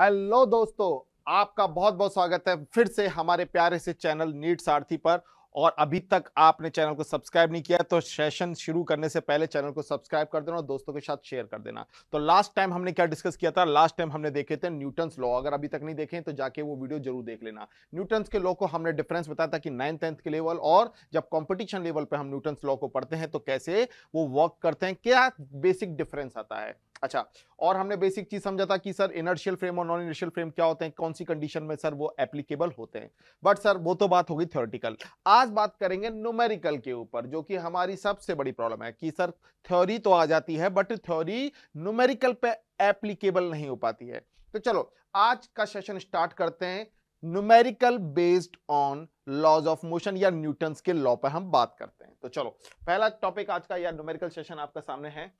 hello दोस्तों आपका बहुत बहुत स्वागत है फिर से हमारे प्यारे से चैनल नीट सारथी पर और अभी तक आपने चैनल को सब्सक्राइब नहीं किया तो सेशन शुरू करने से पहले चैनल को सब्सक्राइब कर देना और दोस्तों के साथ शेयर कर देना तो लास्ट टाइम हमने क्या डिस्कस किया था लास्ट टाइम हमने देखे थे न्यूटन्स लॉ अगर अभी तक नहीं देखे तो जाके वो वीडियो जरूर देख लेना न्यूटन्स के लॉ को हमने डिफरेंस बताया था कि नाइन टेंथ के लेवल और जब कॉम्पिटिशन लेवल पर हम न्यूटन्स लॉ को पढ़ते हैं तो कैसे वो वर्क करते हैं क्या बेसिक डिफरेंस आता है अच्छा और हमने बेसिक चीज समझा था कि सर इनर्शियल फ्रेम और नॉन इनर्शियल फ्रेम क्या होते हैं कौन सी कंडीशन में सर वो एप्लीकेबल होते हैं बट सर वो तो बात होगी थ्योरिटिकल आज बात करेंगे न्यूमेरिकल के ऊपर जो कि हमारी सबसे बड़ी प्रॉब्लम है कि सर थ्योरी तो आ जाती है बट थ्योरी न्यूमेरिकल पे एप्लीकेबल नहीं हो पाती है तो चलो आज का सेशन स्टार्ट करते हैं numerical based on laws of motion या न्यूटन के लॉ पर हम बात करते हैं तो चलो पहला टॉपिक आज का या न्यूमेरिकल सेशन आपका सामने है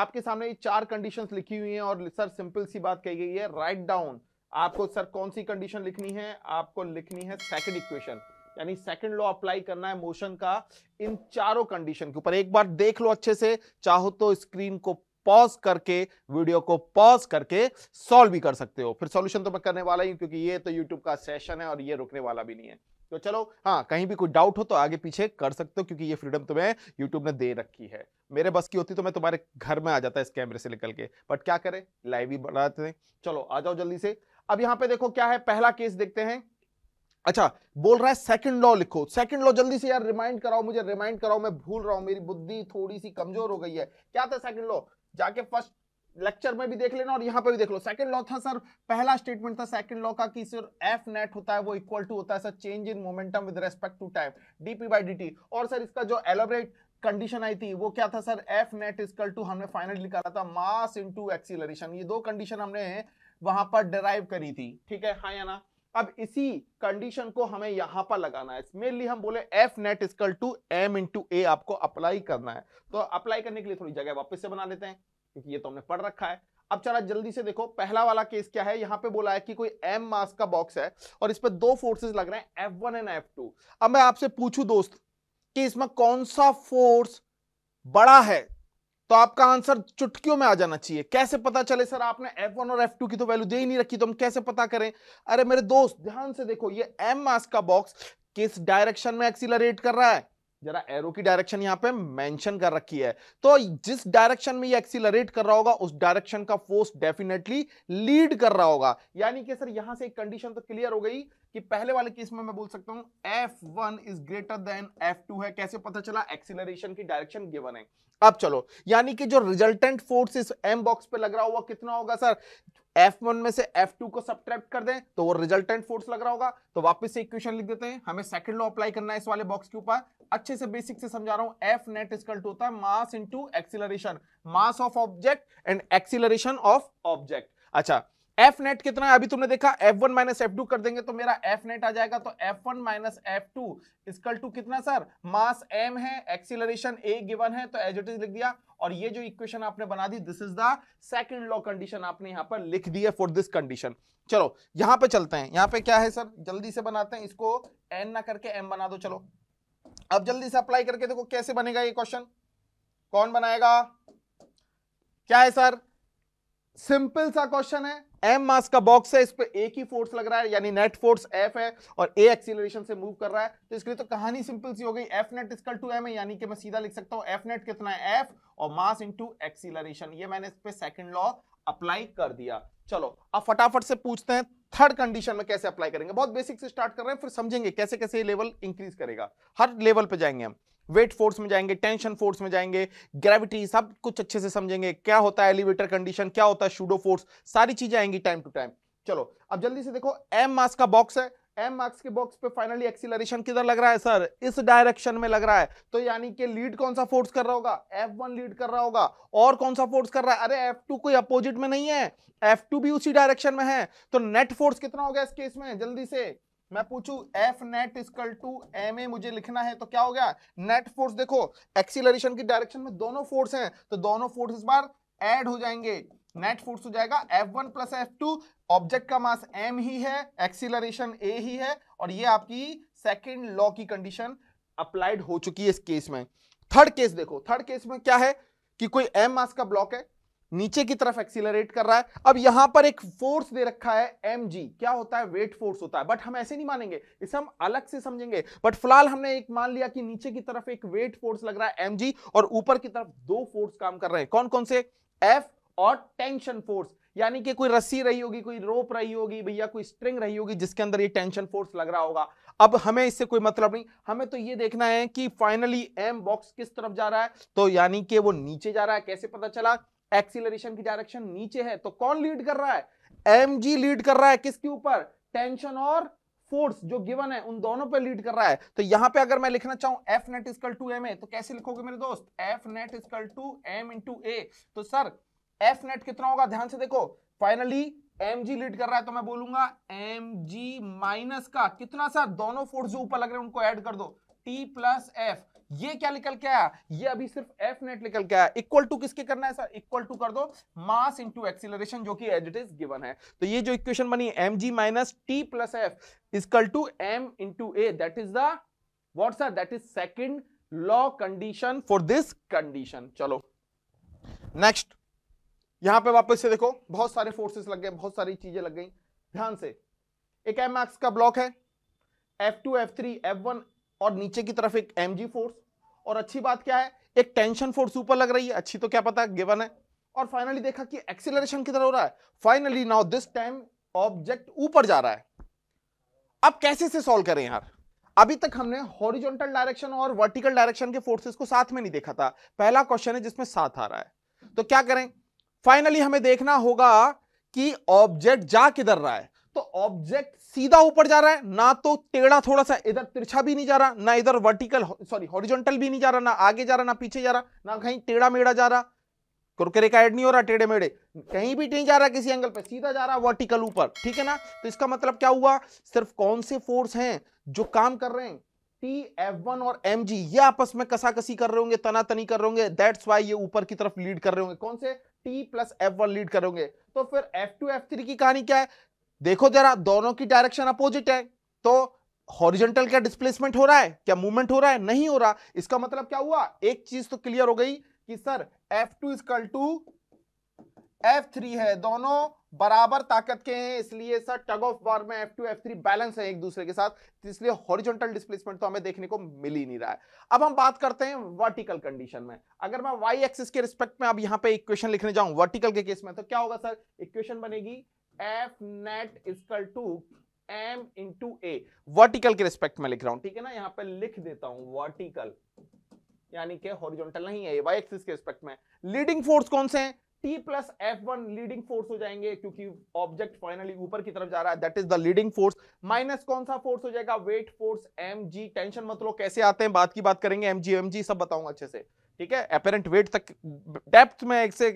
आपके सामने ये चार कंडीशंस लिखी हुई हैं और सर सिंपल सी बात कही गई है राइट डाउन आपको सर कौन सी कंडीशन लिखनी है आपको लिखनी है सेकंड इक्वेशन यानी सेकंड लॉ अप्लाई करना है मोशन का इन चारों कंडीशन के ऊपर एक बार देख लो अच्छे से चाहो तो स्क्रीन को पॉज करके वीडियो को पॉज करके सॉल्व भी कर सकते हो फिर सॉल्यूशन तो मैं करने वाला ही क्योंकि ये तो यूट्यूब का सेशन है और ये रुकने वाला भी नहीं है तो चलो हाँ कहीं भी कोई डाउट हो तो आगे पीछे कर सकते हो क्योंकि ये फ्रीडम तुम्हें यूट्यूब ने दे रखी है मेरे बस की होती तो मैं तुम्हारे घर में आ जाता इस कैमरे से निकल के बट क्या करें लाइव ही बनाते हैं चलो आ जाओ जल्दी से अब यहाँ पे देखो क्या है पहला केस देखते हैं अच्छा बोल रहा है सेकंड लॉ लिखो सेकंड लॉ जल्दी से यार रिमाइंड कराओ मुझे रिमाइंड कराओ मैं भूल रहा हूं मेरी बुद्धि थोड़ी सी कमजोर हो गई है क्या था सेकंड लॉ जाके फर्स्ट लेक्चर में भी देख लेना और यहाँ पे भी देख लो सेकंड लॉ था सर पहला स्टेटमेंट था सेकंड लॉ का कि सर एफ नेट होता है वो इक्वल टू होता है sir change in momentum with respect to time dp by d और सर इसका जो एलोबरेट कंडीशन आई थी वो क्या था sir F net is equal to हमने फाइनल निकाला था मास इंटू एक्सीलरेशन ये दो कंडीशन हमने वहां पर डिराइव करी थी ठीक है हाँ ना अब इसी कंडीशन को हमें यहां पर लगाना है मेनली हम बोले F net is equal to M into a आपको अप्लाई करना है तो अप्लाई करने के लिए थोड़ी जगह वापस से बना लेते हैं क्योंकि ये तो हमने पढ़ रखा है अब चला जल्दी से देखो पहला वाला केस क्या है यहां पे बोला है कि कोई एम मास का बॉक्स है और इस पर दो फोर्सेस लग रहे हैं F one and F two अब मैं आपसे पूछू दोस्त कि इसमें कौन सा फोर्स बड़ा है तो आपका आंसर चुटकियों में आ जाना चाहिए कैसे पता चले सर आपने F1 और F2 की तो वैल्यू दे ही नहीं रखी तो हम कैसे पता करें अरे मेरे दोस्त ध्यान से देखो ये एम मास का बॉक्स किस डायरेक्शन में एक्सीलरेट कर रहा है जरा एरो की डायरेक्शन यहां पे मेंशन कर रखी है तो जिस डायरेक्शन में ये एक्सीलरेट कर रहा होगा उस डायरेक्शन का फोर्स डेफिनेटली लीड कर रहा होगा यानी कि सर यहां से एक कंडीशन तो क्लियर हो गई कि पहले वाले केस में मैं बोल सकता हूं F one is greater than F two है कैसे पता चला एक्सीलरेशन की डायरेक्शन गिवन है अब चलो यानी कि जो रिजल्टेंट फोर्स इस एम बॉक्स पे लग रहा हुआ कितना होगा सर F1 में से F2 को सब्ट्रैक्ट कर दें तो वो रिजल्टेंट फोर्स लग रहा होगा तो वापस से इक्वेशन लिख देते हैं हमें सेकंड लॉ अप्लाई करना है इस वाले बॉक्स के ऊपर अच्छे से बेसिक से समझा रहा हूं F नेट इज कल्ट होता है mass into acceleration mass of object and acceleration of object अच्छा एफ नेट कितना है अभी तुमने देखा F one minus F two कर देंगे तो मेरा एफ नेट आ जाएगा तो F one minus F two is equal to कितना सर मास एम है एक्सिलरेशन ए गिवन है तो एज इट इज लिख दिया और ये जो इक्वेशन आपने बना दी this is the second law condition आपने यहां पर लिख दी है फॉर दिस कंडीशन चलो यहां पर चलते हैं यहां पर क्या है सर जल्दी से बनाते हैं इसको एन ना करके एम बना दो चलो अब जल्दी से अप्लाई करके देखो कैसे बनेगा ये क्वेश्चन कौन बनाएगा क्या है सर सिंपल सा क्वेश्चन है एम मास का बॉक्स है इस पर एक ही फोर्स लग रहा है यानी नेट फोर्स एफ है और ए एक्सीलरेशन से मूव कर रहा है तो इसके लिए तो कहानी सिंपल सी हो गई F net is equal to m है यानी कि मैं सीधा लिख सकता हूं एफ नेट कितना है एफ और मास इंटू एक्सीलरेशन ये मैंने इस पर सेकेंड लॉ अप्लाई कर दिया चलो अब फटाफट से पूछते हैं थर्ड कंडीशन में कैसे अप्लाई करेंगे बहुत बेसिक से स्टार्ट कर रहे हैं फिर समझेंगे कैसे कैसे लेवल इंक्रीज करेगा हर लेवल पे जाएंगे हम वेट फोर्स में जाएंगे टेंशन फोर्स में जाएंगे ग्रेविटी सब कुछ अच्छे से समझेंगे क्या होता है एलिवेटर कंडीशन क्या होता है शूडो फोर्स सारी चीजें आएंगी टाइम टू टाइम चलो अब जल्दी से देखो एम मास का बॉक्स है एम मार्क्स के बॉक्स पे फाइनली एक्सीलरेशन किधर लग रहा है सर इस डायरेक्शन में लग रहा है तो यानी कि लीड कौन सा फोर्स कर रहा होगा एफ वन लीड कर रहा होगा और कौन सा फोर्स कर रहा है अरे एफ टू कोई अपोजिट में नहीं है एफ टू भी उसी डायरेक्शन में है तो नेट फोर्स कितना होगा इस केस में जल्दी से मैं पूछू F net is equal to M a मुझे लिखना है तो क्या हो गया नेट फोर्स देखो एक्सीलरेशन की डायरेक्शन में दोनों फोर्स हैं तो दोनों फोर्स इस बार एड हो जाएंगे नेट फोर्स हो जाएगा F one plus F two object का मास एम ही है एक्सीलरेशन ए ही है और ये आपकी सेकेंड लॉ की कंडीशन अप्लाइड हो चुकी है इस केस में थर्ड केस देखो थर्ड केस में क्या है कि कोई एम मास का ब्लॉक है नीचे की तरफ एक्सीलरेट कर रहा है अब यहां पर एक फोर्स दे रखा है एम क्या होता है वेट फोर्स होता है बट हम ऐसे नहीं मानेंगे इसे हम अलग से समझेंगे बट फिलहाल हमने एक मान लिया कि नीचे की तरफ एक वेट फोर्स लग रहा है एम और ऊपर की तरफ दो फोर्स काम कर रहे हैं कौन कौन से एफ और टेंशन फोर्स यानी कि कोई रस्सी रही होगी कोई रोप रही होगी भैया कोई स्ट्रिंग रही होगी जिसके अंदर ये टेंशन फोर्स लग रहा होगा अब हमें इससे कोई मतलब नहीं हमें तो ये देखना है कि फाइनली एम बॉक्स किस तरफ जा रहा है तो यानी कि वो नीचे जा रहा है कैसे पता चला एक्सीलरेशन की डायरेक्शन नीचे है तो कौन लीड कर रहा है एम लीड कर रहा है किसके ऊपर टेंशन और फोर्स जो गिवन है उन दोनों पे लीड कर रहा है तो यहां पे अगर मैं लिखना चाहूं F net is equal to M a तो कैसे लिखोगे मेरे दोस्त F net is equal to m into ए तो सर एफ नेट कितना होगा ध्यान से देखो फाइनली एम जी लीड कर रहा है तो मैं बोलूंगा एम जी माइनस का कितना सर दोनों फोर्स जो ऊपर लग रहे हैं उनको एड कर दो टी प्लस एफ ये क्या निकल के आया ये अभी सिर्फ एफ नेट निकल के आया इक्वल टू किसके करना है सर इक्वल टू कर दो मास इनटू एक्सीलरेशन जो कि एज इट इज गिवन है तो ये जो इक्वेशन बनी m g minus T plus F is equal to M into a that is the what sir that is second law condition for this condition चलो next यहां पे वापस से देखो बहुत सारे फोर्सेस लग गए बहुत सारी चीजें लग गई ध्यान से एक एम का ब्लॉक है F two F three F one और नीचे की तरफ एक एम जी फोर्स और अच्छी बात क्या है एक टेंशन फोर्स ऊपर लग रही है अच्छी तो क्या पता गिवन है और फाइनली देखा कि एक्सिलरेशन किधर हो रहा है finally now this time object ऊपर जा रहा है अब कैसे से सॉल्व करें यार अभी तक हमने हॉरिजॉन्टल डायरेक्शन और वर्टिकल डायरेक्शन के फोर्सेस को साथ में नहीं देखा था पहला क्वेश्चन है जिसमें साथ आ रहा है तो क्या करें फाइनली हमें देखना होगा कि ऑब्जेक्ट जा किधर रहा है तो ऑब्जेक्ट सीधा ऊपर जा रहा है ना तो टेढ़ा थोड़ा सा इधर तिरछा भी नहीं जा रहा ना इधर वर्टिकल सॉरी हॉरिजॉन्टल भी नहीं जा रहा ना आगे जा रहा ना पीछे जा रहा ना कहीं टेढ़ा मेढ़ा जा रहा कुरकुरे का ऐड नहीं हो रहा टेढ़े मेढ़े कहीं भी नहीं जा रहा किसी एंगल पे सीधा जा रहा वर्टिकल ऊपर ठीक है ना तो इसका मतलब क्या हुआ सिर्फ कौन से फोर्स है जो काम कर रहे हैं टी एफ वन और एम जी ये आपस में कसा कसी कर रहे होंगे तना तनी कर रहे होंगे दैट्स वाई ये ऊपर की तरफ लीड कर रहे होंगे कौन से T plus F one lead कर तो फिर एफ टू एफ थ्री की कहानी क्या है देखो जरा दोनों की डायरेक्शन अपोजिट है तो हॉरिजेंटल क्या डिस्प्लेसमेंट हो रहा है क्या मूवमेंट हो रहा है नहीं हो रहा इसका मतलब क्या हुआ एक चीज तो क्लियर हो गई कि sir F2 two is equal to F है दोनों बराबर ताकत के हैं इसलिए सर टग ऑफ वॉर में F2 F3 बैलेंस है एक दूसरे के साथ इसलिए हॉरिजेंटल डिस्प्लेसमेंट तो हमें देखने को मिल ही नहीं रहा है अब हम बात करते हैं वर्टिकल कंडीशन में अगर मैं वाई एक्सिस के रिस्पेक्ट में अब यहां पे इक्वेशन लिखने जाऊं वर्टिकल के केस में तो क्या होगा सर इक्वेशन बनेगी F net is equal to M into A vertical के रिस्पेक्ट में लिख रहा हूं ठीक है ना यहां पर लिख देता हूं वर्टिकल यानी कि हॉरिजॉन्टल नहीं है वाई एक्सिस के रिस्पेक्ट में लीडिंग फोर्स कौन से हैं T plus F one leading force हो जाएंगे क्योंकि ऑब्जेक्ट फाइनली ऊपर की तरफ जा रहा है that is the leading force minus कौन सा फोर्स हो जाएगा weight force M G tension मतलब कैसे आते हैं बात की बात करेंगे एम जी एम जी सब बताऊंगा अच्छे से ठीक है अपेरेंट वेट तक डेप्थ में एक से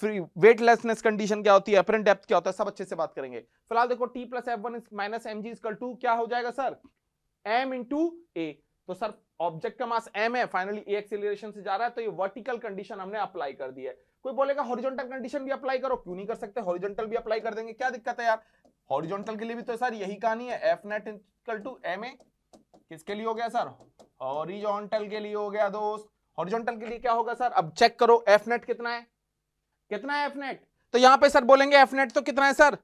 फ्री वेटलेसनेस कंडीशन क्या होती है अपेरेंट डेप्थ क्या होता है सब अच्छे से बात करेंगे फिलहाल देखो T plus F one minus M G is equal to क्या हो जाएगा सर एम इन टू ए तो सर ऑब्जेक्ट का मास एम है फाइनली ए एक्सिलेशन से जा रहा है तो ये वर्टिकल कंडीशन हमने अप्लाई कर दी है कोई बोलेगा हॉरिजॉन्टल कंडीशन भी अप्लाई करो क्यों नहीं कर सकते हॉरिजॉन्टल भी अप्लाई कर देंगे क्या दिक्कत है यार हॉरिजॉन्टल के लिए भी तो सर यही कहानी है F net equal to M A किसके लिए हो गया सर हॉरिजॉन्टल के लिए हो गया दोस्त हॉरिजॉन्टल के लिए क्या होगा सर अब चेक करो एफ नेट कितना है कितना है एफ नेट तो यहां पे सर बोलेंगे एफ नेट तो कितना है सर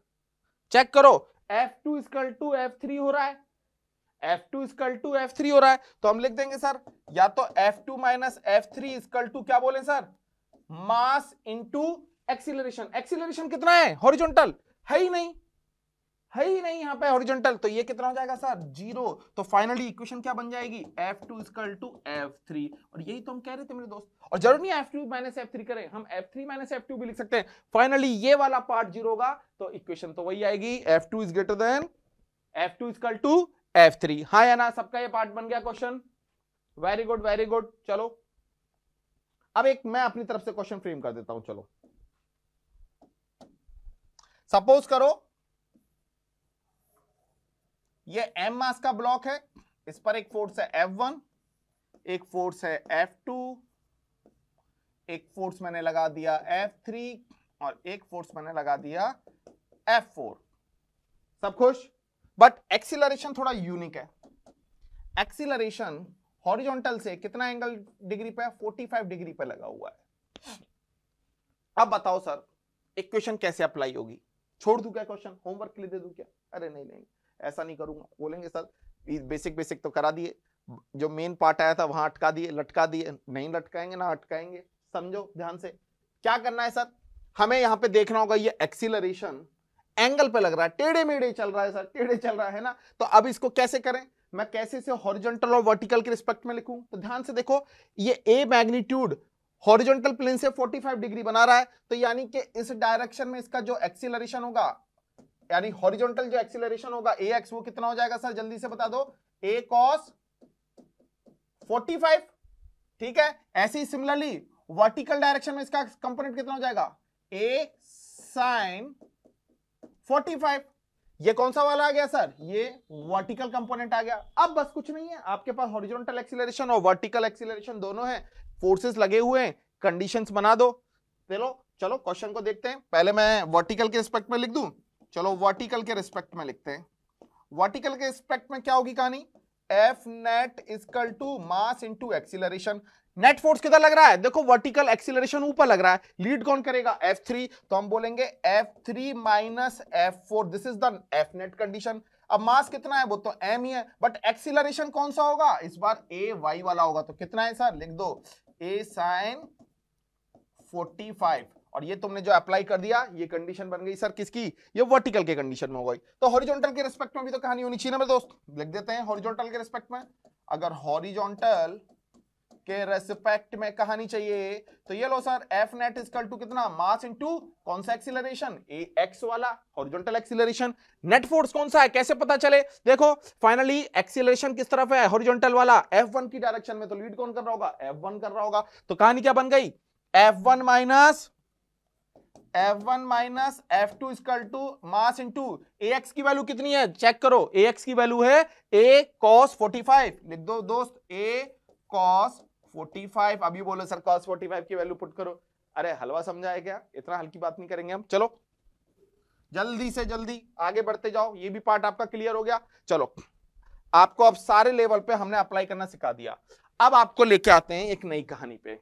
चेक करो F two is equal to F three हो रहा है F two is equal to F three हो रहा है तो हम लिख देंगे सर या तो F two minus F three is equal to क्या बोले sir mass into acceleration acceleration कितना है हॉरिजॉन्टल है ही नहीं है ही नहीं यहाँ पे ऑरिजेंटल तो ये कितना हो जाएगा सर जीरो तो फाइनली इक्वेशन क्या बन जाएगी F two is equal to F three और यही तो हम कह रहे थे मेरे दोस्त और जरूर नहीं F two minus F three करें हम F three minus F two भी लिख सकते हैं फाइनली ये वाला पार्ट जीरो होगा तो इक्वेशन तो वही आएगी F two is greater than F two is equal to F three हाँ या ना सबका ये पार्ट बन गया question very good very good चलो अब एक मैं अपनी तरफ से क्वेश्चन फ्रेम कर देता हूं चलो सपोज करो ये एम मास का ब्लॉक है इस पर एक फोर्स है एफ वन एक फोर्स है एफ टू एक फोर्स मैंने लगा दिया एफ थ्री और एक फोर्स मैंने लगा दिया एफ फोर सब खुश बट एक्सीलरेशन थोड़ा यूनिक है एक्सीलरेशन हॉरिजॉन्टल से कितना एंगल डिग्री पे 45 डिग्री पे लगा हुआ है अब बताओ सर इक्वेशन कैसे अप्लाई होगी छोड़ दू क्या क्वेश्चन होमवर्क के लिए दे दू क्या अरे नहीं नहीं ऐसा नहीं करूंगा बोलेंगे सर बेसिक बेसिक तो करा दिए जो मेन पार्ट आया था वहां अटका दिए लटका दिए नहीं लटकाएंगे ना अटकाएंगे समझो ध्यान से क्या करना है सर हमें यहाँ पे देखना होगा ये एक्सीलरेशन एंगल पे लग रहा है टेढ़े मेढ़े चल रहा है सर टेढ़े चल रहा है ना तो अब इसको कैसे करें मैं कैसे इसे हॉरिजॉन्टल और वर्टिकल के रिस्पेक्ट में लिखूं तो ध्यान से देखो ये ए मैग्नीट्यूड हॉरिजॉन्टल प्लेन से 45 डिग्री बना रहा है तो यानी कि इस डायरेक्शन में इसका जो एक्सीलरेशन होगा यानी हॉरिजॉन्टल जो एक्सीलरेशन होगा ए एक्स वो कितना हो जाएगा सर जल्दी से बता दो ए कॉस 45 ठीक है ऐसे ही सिमिलरली वर्टिकल डायरेक्शन में इसका कंपोनेंट कितना हो जाएगा ए साइन 45 ये कौन सा वाला आ गया सर ये वर्टिकल कंपोनेंट आ गया अब बस कुछ नहीं है आपके पास हॉरिजॉन्टल एक्सीलरेशन और वर्टिकल एक्सीलरेशन दोनों है फोर्सेस लगे हुए हैं कंडीशंस बना दो चलो चलो क्वेश्चन को देखते हैं पहले मैं वर्टिकल के रिस्पेक्ट में लिख दूं चलो वर्टिकल के रिस्पेक्ट में लिखते हैं वर्टिकल के रिस्पेक्ट में क्या होगी कहानी F net is equal to mass into acceleration net force किधर लग रहा है देखो वर्टिकल एक्सिलरेशन ऊपर लग रहा है लीड कौन करेगा F3 तो हम बोलेंगे F3 three minus F four this is the F net condition अब मास कितना है वो तो m ही है बट एक्सिलरेशन कौन सा होगा इस बार ए वाई वाला होगा तो कितना है सर लिख दो ए साइन 45 और ये तुमने जो अप्लाई कर दिया ये कंडीशन बन गई सर किसकी ये वर्टिकल के कंडीशन में हो गई तो हॉरिजॉन्टल के रिस्पेक्ट में भी तो कहानी होनी चाहिए ना मेरे दोस्त लिख देते हैं हॉरिजॉन्टल के रिस्पेक्ट में अगर हॉरिजॉन्टल के रेस्पेक्ट में कहानी चाहिए तो ये लो sir F net is equal to कितना मास इनटू कौन सा एक्सीलरेशन ए एक्स वाला हॉरिजॉन्टल एक्सीलरेशन नेट फोर्स कौन सा है कैसे पता चले देखो फाइनली एक्सीलरेशन किस तरफ है हॉरिजॉन्टल वाला एफ वन की डायरेक्शन में तो लीड कौन कर रहा होगा एफ वन कर रहा होगा तो कहानी क्या बन गई F one minus F one minus F two is equal to mass into A X की वैल्यू कितनी है चेक करो ए एक्स की वैल्यू है ए कॉस फोर्टी फाइव लिख दो दोस्त ए कॉस फोर्टी फाइव अभी बोलो सर कॉस फोर्टी फाइव की वैल्यू पुट करो अरे हलवा समझा है क्या इतना हल्की बात नहीं करेंगे हम चलो जल्दी से जल्दी आगे बढ़ते जाओ ये भी पार्ट आपका क्लियर हो गया चलो आपको अब सारे लेवल पे हमने अप्लाई करना सिखा दिया अब आपको लेके आते हैं एक नई कहानी पे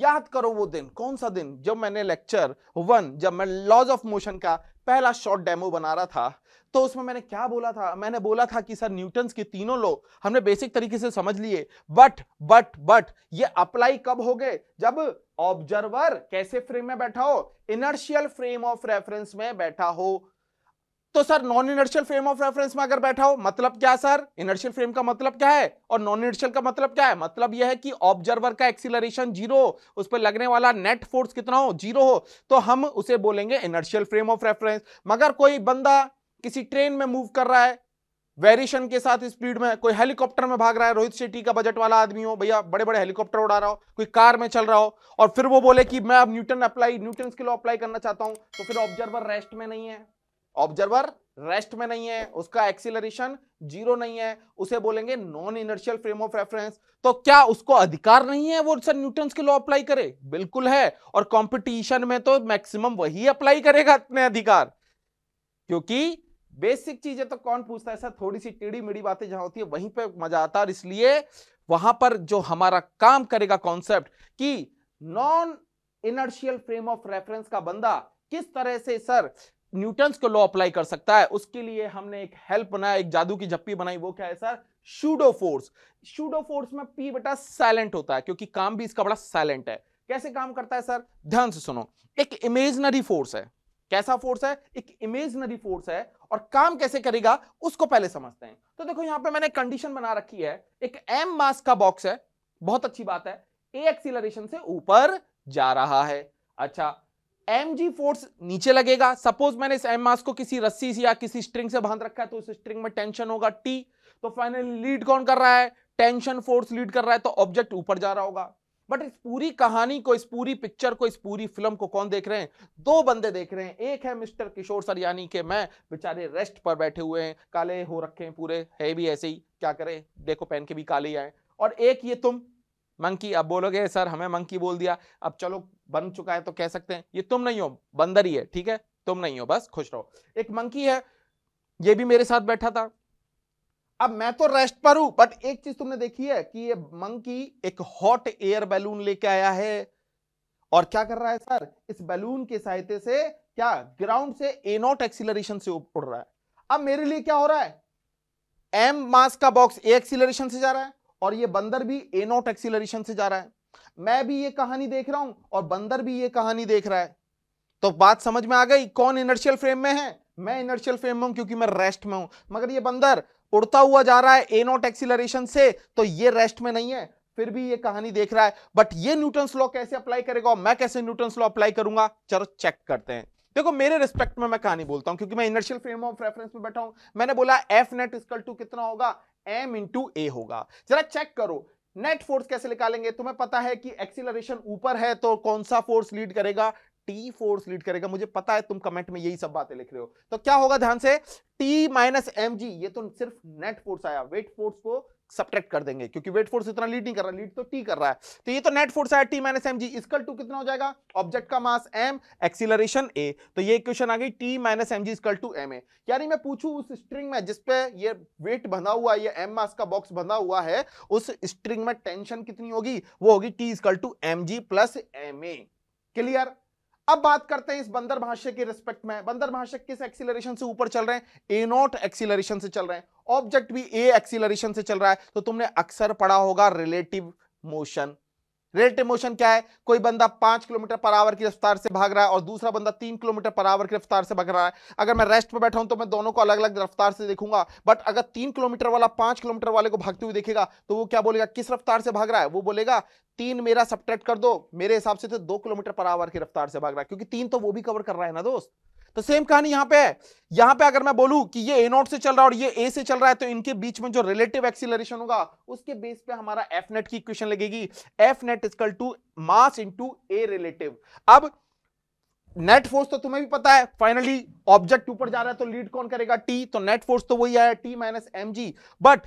याद करो वो दिन कौन सा दिन जब मैंने लेक्चर वन जब मैं लॉज ऑफ मोशन का पहला शॉर्ट डेमो बना रहा था तो उसमें मैंने क्या बोला था मैंने बोला था कि सर न्यूटन के तीनों लो हमने बेसिक तरीके से समझ लिए बट बट बट ये अप्लाई कब हो गए जब ऑब्जर्वर कैसे फ्रेम में बैठा हो इनर्शियल फ्रेम ऑफ रेफरेंस में बैठा हो तो sir non inertial frame of reference में अगर बैठा हो मतलब क्या सर इनर्शियल फ्रेम का मतलब क्या है और नॉन इनर्शियल का मतलब क्या है मतलब यह है कि ऑब्जर्वर का एक्सिलरेशन जीरो उस पर लगने वाला नेट फोर्स कितना हो जीरो हो तो हम उसे बोलेंगे इनर्शियल फ्रेम ऑफ रेफरेंस मगर कोई बंदा किसी ट्रेन में मूव कर रहा है वेरिएशन के साथ स्पीड में कोई हेलीकॉप्टर में भाग रहा है रोहित शेट्टी का बजट वाला आदमी हो भैया बड़े बड़े हेलीकॉप्टर उड़ा रहा हो कोई कार में चल रहा हो और फिर वो बोले कि मैं अब न्यूटन अप्लाई न्यूटन के लॉ अप्लाई करना चाहता हूं तो फिर ऑब्जर्वर रेस्ट में नहीं है ऑब्जर्वर रेस्ट में नहीं है उसका एक्सिलरेशन जीरो नहीं है उसे बोलेंगे non inertial frame of reference तो क्या उसको अधिकार नहीं है वो सर न्यूटन के लॉ अप्लाई करे बिल्कुल है और कॉम्पिटिशन में तो मैक्सिमम वही अप्लाई करेगा अपने अधिकार क्योंकि बेसिक चीजें तो कौन पूछता है सर थोड़ी सी टेढ़ी मेढ़ी बातें जहां होती है वहीं पे मजा आता है इसलिए वहां पर जो हमारा काम करेगा कॉन्सेप्ट कि non inertial frame of reference का बंदा किस तरह से सर न्यूटन को लॉ अप्लाई कर सकता है उसके लिए हमने एक हेल्प बनाया एक जादू की झप्पी बनाई वो क्या है sir pseudo force pseudo force में पी बेटा साइलेंट होता है क्योंकि काम भी इसका बड़ा साइलेंट है कैसे काम करता है सर ध्यान से सुनो एक इमेजनरी फोर्स है कैसा फोर्स है एक इमेजनरी फोर्स है और काम कैसे करेगा उसको पहले समझते हैं तो देखो यहां पे मैंने कंडीशन बना रखी है एक एम मास का बॉक्स है बहुत अच्छी बात है ए एक्सीलरेशन से ऊपर जा रहा है अच्छा एम जी फोर्स नीचे लगेगा सपोज मैंने इस एम मास को किसी रस्सी से या किसी स्ट्रिंग से बांध रखा है तो उस स्ट्रिंग में टेंशन होगा टी तो फाइनली लीड कौन कर रहा है टेंशन फोर्स लीड कर रहा है तो ऑब्जेक्ट ऊपर जा रहा होगा बट इस पूरी कहानी को इस पूरी पिक्चर को इस पूरी फिल्म को कौन देख रहे हैं दो बंदे देख रहे हैं एक है मिस्टर किशोर सर यानी के मैं बेचारे रेस्ट पर बैठे हुए हैं काले हो रखे हैं पूरे है भी ऐसे ही क्या करें देखो पहन के भी काले आए और एक ये तुम मंकी अब बोलोगे सर हमें मंकी बोल दिया अब चलो बन चुका है तो कह सकते हैं ये तुम नहीं हो बंदर ही है ठीक है तुम नहीं हो बस खुश रहो एक मंकी है ये भी मेरे साथ बैठा था अब मैं तो रेस्ट पर हूं बट एक चीज तुमने देखी है कि ये मंकी एक हॉट एयर बैलून लेके आया है और क्या कर रहा है सर इस बैलून के सहायता से क्या ग्राउंड से नॉट एक्सिलरेशन से उड़ रहा है अब मेरे लिए क्या हो रहा है एम मास का बॉक्स ए एक्सिलरेशन से जा रहा है और ये बंदर भी ए नॉट एक्सिलरेशन से जा रहा है मैं भी ये कहानी देख रहा हूं और बंदर भी ये कहानी देख रहा है तो बात समझ में आ गई कौन इनर्शियल फ्रेम में है मैं इनर्शियल फ्रेम में हूं क्योंकि मैं रेस्ट में हूं मगर ये बंदर उड़ता हुआ जा रहा है ए नॉट एक्सिलरेशन से तो ये रेस्ट में नहीं है फिर भी ये कहानी देख रहा है बट ये न्यूटन लॉ कैसे अप्लाई करेगा मैं कैसे न्यूटन लॉ अप्लाई करूंगा चलो चेक करते हैं देखो मेरे रिस्पेक्ट में मैं कहानी बोलता हूं क्योंकि मैं इनर्शियल फ्रेम ऑफ रेफरेंस में बैठा हूं मैंने बोला एफ नेट इजकल टू कितना होगा एम इंटू ए होगा जरा चेक करो नेट फोर्स कैसे निकालेंगे तुम्हें पता है कि एक्सिलरेशन ऊपर है तो कौन सा फोर्स लीड करेगा टी फोर्स लीड करेगा मुझे पता है तुम कमेंट में यही सब बातें लिख रहे हो तो क्या होगा ध्यान से टी माइनस एम जी ये तो सिर्फ नेट फोर्स आया वेट फोर्स को सब्ट्रैक्ट कर देंगे क्योंकि वेट फोर्स इतना लीड नहीं कर रहा लीड तो टी कर रहा है तो ये तो नेट फोर्स है T minus M G is equal to कितना हो जाएगा ऑब्जेक्ट का मास एम एक्सीलरेशन ए तो ये क्वेश्चन आ गई T minus M G is equal to M A यानी मैं पूछूं उस स्ट्रिंग में जिसपे ये वेट बंधा हुआ है ये एम मास का बॉक्स बंधा हुआ है उस स्ट्रिंग में टेंशन कितनी होगी वो होगी T is equal to M G plus M A clear अब बात करते हैं इस बंदर भाष्य के रिस्पेक्ट में बंदर भाष्य किस एक्सीलरेशन से ऊपर चल रहे हैं ए नॉट एक्सीलरेशन से चल रहे हैं ऑब्जेक्ट भी ए एक्सीलरेशन से चल रहा है तो तुमने अक्सर पढ़ा होगा रिलेटिव मोशन रिलेटिव मोशन क्या है कोई बंदा पांच किलोमीटर पर आवर की रफ्तार से भाग रहा है और दूसरा बंदा तीन किलोमीटर पर आवर की रफ्तार से भाग रहा है अगर मैं रेस्ट पर बैठा हूं तो मैं दोनों को अलग अलग रफ्तार से देखूंगा बट अगर तीन किलोमीटर वाला पांच किलोमीटर वाले को भागते हुए देखेगा तो वो क्या बोलेगा किस रफ्तार से भाग रहा है वो बोलेगा तीन मेरा सब्ट्रैक्ट कर दो मेरे हिसाब से तो दो किलोमीटर पर आवर की रफ्तार से भाग रहा है क्योंकि तीन तो वो भी कवर कर रहा है ना दोस्त तो सेम कहानी यहां पे है यहां पे अगर मैं बोलूं कि ये ए नॉट से चल रहा है और ये ए से चल रहा है तो इनके बीच में जो रिलेटिव एक्सीलरेशन होगा उसके बेस पे हमारा एफ नेट की इक्वेशन लगेगी F net is equal to mass into A relative अब नेट फोर्स तो तुम्हें भी पता है फाइनली ऑब्जेक्ट ऊपर जा रहा है तो लीड कौन करेगा टी तो नेट फोर्स तो वही आया T minus M G but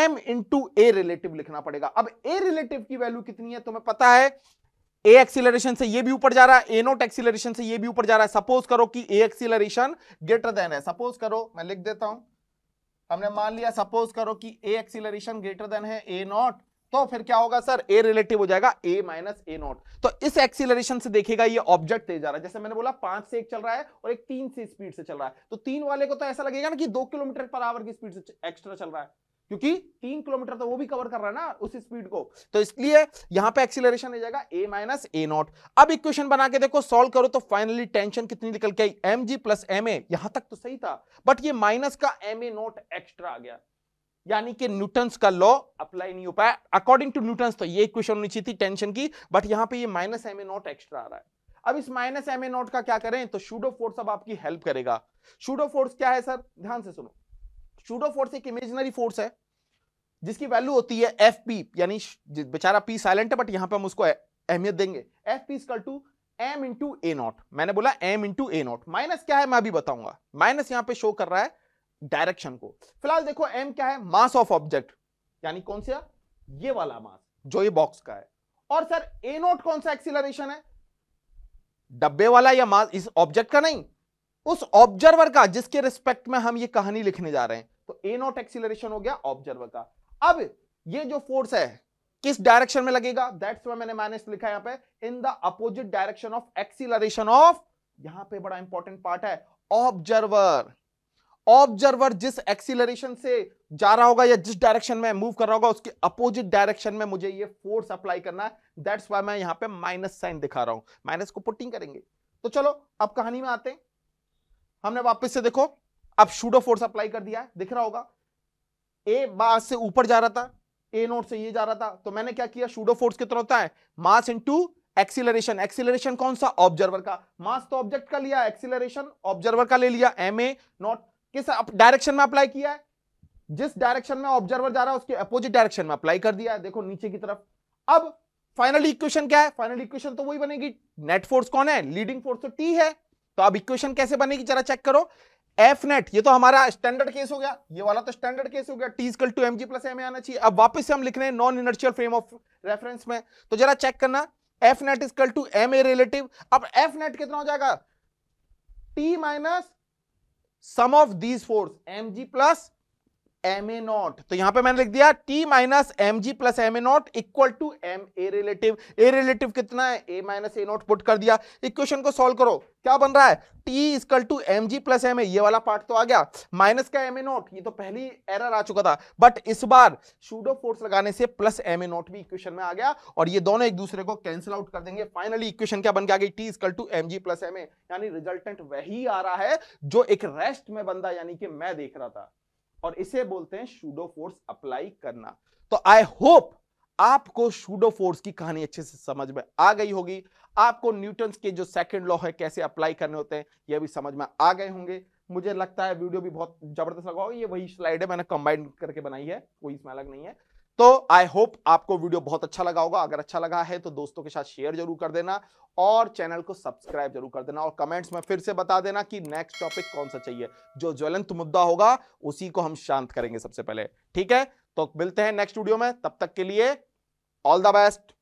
M into A relative लिखना पड़ेगा अब ए रिलेटिव की वैल्यू कितनी है तुम्हें पता है ए एक्सीलरेशन से ये भी ऊपर जा रहा है ए नोट एक्सीलरेशन से ये भी ऊपर जा रहा है सपोज करो कि ए एक्सीलरेशन ग्रेटर देन है सपोज करो मैं लिख देता हूं हमने मान लिया सपोज करो कि ए एक्सीलरेशन ग्रेटर देन है ए नॉट तो फिर क्या होगा सर ए रिलेटिव हो जाएगा ए माइनस ए नॉट तो इस एक्सीलरेशन से देखेगा ये ऑब्जेक्ट तेज जा रहा है जैसे मैंने बोला पांच से एक चल रहा है और एक तीन से स्पीड से चल रहा है तो तीन वाले को तो ऐसा लगेगा ना कि दो किलोमीटर पर आवर की स्पीड से एक्स्ट्रा चल रहा है क्योंकि तीन किलोमीटर तो वो भी कवर कर रहा है ना उस स्पीड को तो इसलिए यहां पे एक्सीलरेशन आ जाएगा ए माइनस ए नॉट अब इक्वेशन बना के देखो सॉल्व करो तो फाइनली टेंशन कितनी निकल के आई M G plus M A यहां तक तो सही था बट ये माइनस का एम ए नॉट एक्स्ट्रा आ गया यानी कि न्यूटन का लॉ अप्लाई नहीं हो पाया अकॉर्डिंग टू न्यूटन तो ये इक्वेशन होनी चाहिए थी टेंशन की बट यहाँ पे minus M A naught extra आ रहा है अब इस माइनस एम ए नॉट का क्या करें तो शूडो फोर्स अब आपकी हेल्प करेगा शूडो फोर्स क्या है सर ध्यान से सुनो सूडो फोर्स एक इमेजनरी फोर्स है जिसकी वैल्यू होती है एफ पी यानी बेचारा पी साइलेंट है बट यहां पे हम उसको अहमियत देंगे F P equal to M into A naught मैंने बोला M into A naught minus क्या है मैं अभी बताऊंगा माइनस यहां पे शो कर रहा है डायरेक्शन को फिलहाल देखो एम क्या है मास ऑफ ऑब्जेक्ट यानी कौन सा ये वाला मास जो ये बॉक्स का है और सर ए नॉट कौन सा एक्सिलरेशन है डब्बे वाला या मास इस ऑब्जेक्ट का नहीं उस ऑब्जर्वर का जिसके रिस्पेक्ट में हम ये कहानी लिखने जा रहे हैं तो ए नॉट एक्सीलरेशन हो गया ऑब्जर्वर का अब ये जो फोर्स है किस डायरेक्शन में लगेगा दैट्स व्हाई मैंने माइनस लिखा यहां पे in the opposite direction of acceleration of यहां पे बड़ा इंपॉर्टेंट पार्ट है ऑब्जर्वर ऑब्जर्वर जिस एक्सीलरेशन से जा रहा होगा या जिस डायरेक्शन में मूव कर रहा होगा उसके अपोजिट डायरेक्शन में मुझे ये फोर्स अप्लाई करना है दैट्स वाई मैं यहां पे माइनस साइन दिखा रहा हूं माइनस को पुटिंग करेंगे तो चलो अब कहानी में आते हैं हमने वापस से देखो अब शूडो फोर्स अप्लाई कर दिया है दिख रहा होगा ए मास से ऊपर जा रहा था ए नोट से ये जा रहा था तो मैंने क्या किया शूडो फोर्स कितना होता है मास इंटू एक्सिलरेशन एक्सिलरेशन कौन सा ऑब्जर्वर का मास तो ऑब्जेक्ट का लिया एक्सिलरेशन ऑब्जर्वर का ले लिया एम ए नॉट किस डायरेक्शन में अप्लाई किया है जिस डायरेक्शन में ऑब्जर्वर जा रहा है उसके अपोजिट डायरेक्शन में अप्लाई कर दिया है देखो नीचे की तरफ अब फाइनल इक्वेशन क्या है फाइनल इक्वेशन तो वही बनेगी नेट फोर्स कौन है लीडिंग फोर्स तो टी है तो अब इक्वेशन कैसे बनेगी जरा चेक करो एफ नेट ये तो हमारा स्टैंडर्ड केस हो गया ये वाला तो स्टैंडर्ड केस हो गया T is equal to M G plus M आना चाहिए अब वापस से हम लिख रहे हैं non inertial frame of reference में तो जरा चेक करना F net is equal to M A relative अब एफ नेट कितना हो जाएगा T minus sum of these force M G plus M A naught तो यहां पे मैंने लिख दिया T minus M G plus M A naught equal to M A relative A relative कितना है A minus A naught put कर दिया इक्वेशन को सॉल्व करो क्या बन रहा है T is equal to M G plus M A ये वाला पार्ट तो आ गया माइनस का एम ए नॉट ये तो पहली एरर आ चुका था बट इस बार शूडो फोर्स लगाने से प्लस एम ए नॉट भी इक्वेशन में आ गया और ये दोनों एक दूसरे को कैंसिल आउट कर देंगे फाइनली इक्वेशन क्या बन के आ गई T is equal to M G plus M A यानी रिजल्टेंट वही आ रहा है जो एक रेस्ट में बंदा यानी कि मैं देख रहा था और इसे बोलते हैं शूडो फोर्स अप्लाई करना तो आई होप आपको शूडो फोर्स की कहानी अच्छे से समझ में आ गई होगी आपको न्यूटन के जो सेकंड लॉ है कैसे अप्लाई करने होते हैं यह भी समझ में आ गए होंगे मुझे लगता है वीडियो भी बहुत जबरदस्त लगा होगा ये वही स्लाइड है मैंने कंबाइन करके बनाई है कोई इसमें अलग नहीं है तो आई होप आपको वीडियो बहुत अच्छा लगा होगा अगर अच्छा लगा है तो दोस्तों के साथ शेयर जरूर कर देना और चैनल को सब्सक्राइब जरूर कर देना और कमेंट्स में फिर से बता देना कि नेक्स्ट टॉपिक कौन सा चाहिए जो ज्वलंत मुद्दा होगा उसी को हम शांत करेंगे सबसे पहले ठीक है तो मिलते हैं नेक्स्ट वीडियो में तब तक के लिए ऑल द बेस्ट